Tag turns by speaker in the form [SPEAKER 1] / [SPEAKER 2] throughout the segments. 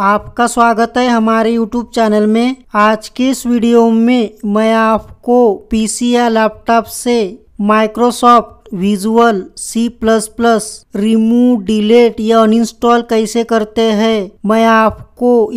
[SPEAKER 1] आपका स्वागत है हमारे YouTube चैनल में आज के इस वीडियो में मैं आपको सी या लैपटॉप से Microsoft visual C plus plus remove delete या अनइंस्टॉल कैसे करते हैं मैं आपको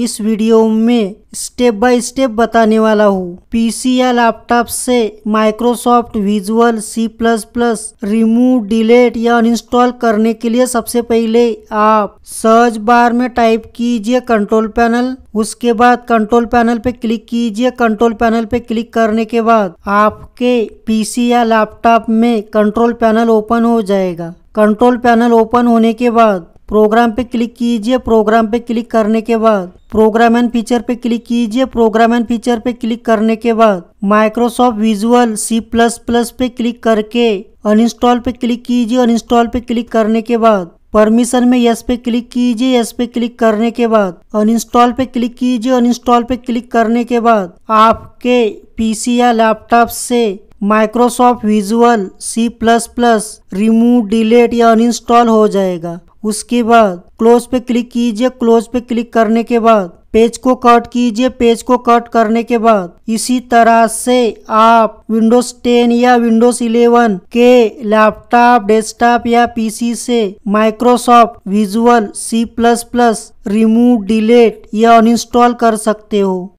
[SPEAKER 1] इस वीडियो में स्टेप बाय स्टेप बताने वाला हूँ पीसी या लैपटॉप से Microsoft visual C++ plus plus remove delete या अनइंस्टॉल करने के लिए सबसे पहले आप सर्च बार में टाइप कीजिए कंट्रोल पैनल उसके बाद कंट्रोल पैनल पे क्लिक कीजिए कंट्रोल पैनल पे क्लिक करने के बाद आपके पीसी या लैपटॉप में कंट्रोल पैनल ओपन हो जाएगा कंट्रोल पैनल ओपन होने के बाद प्रोग्राम पे क्लिक कीजिए प्रोग्राम पे क्लिक करने के बाद प्रोग्राम एंड फीचर पे क्लिक कीजिए प्रोग्राम एंड फीचर पे क्लिक करने के बाद Microsoft visual C plus plus पे क्लिक करके अनइंस्टॉल पे क्लिक कीजिए अनइंस्टॉल पे क्लिक करने के बाद परमिशन में यस पे क्लिक कीजिए यस पे क्लिक करने के बाद अनइंस्टॉल पे क्लिक कीजिए अनइंस्टॉल पे क्लिक करने के बाद आपके पीसी या लैपटॉप से Microsoft visual C plus plus remove delete या अनइंस्टॉल हो जाएगा उसके बाद क्लोज पे क्लिक कीजिए क्लोज पे क्लिक करने के बाद पेज को कट कीजिए पेज को कट करने के बाद इसी तरह से आप विंडोज 10 या विंडोज 11 के लैपटॉप डेस्कटॉप या पीसी से Microsoft visual C plus plus remove delete या अनइंस्टॉल कर सकते हो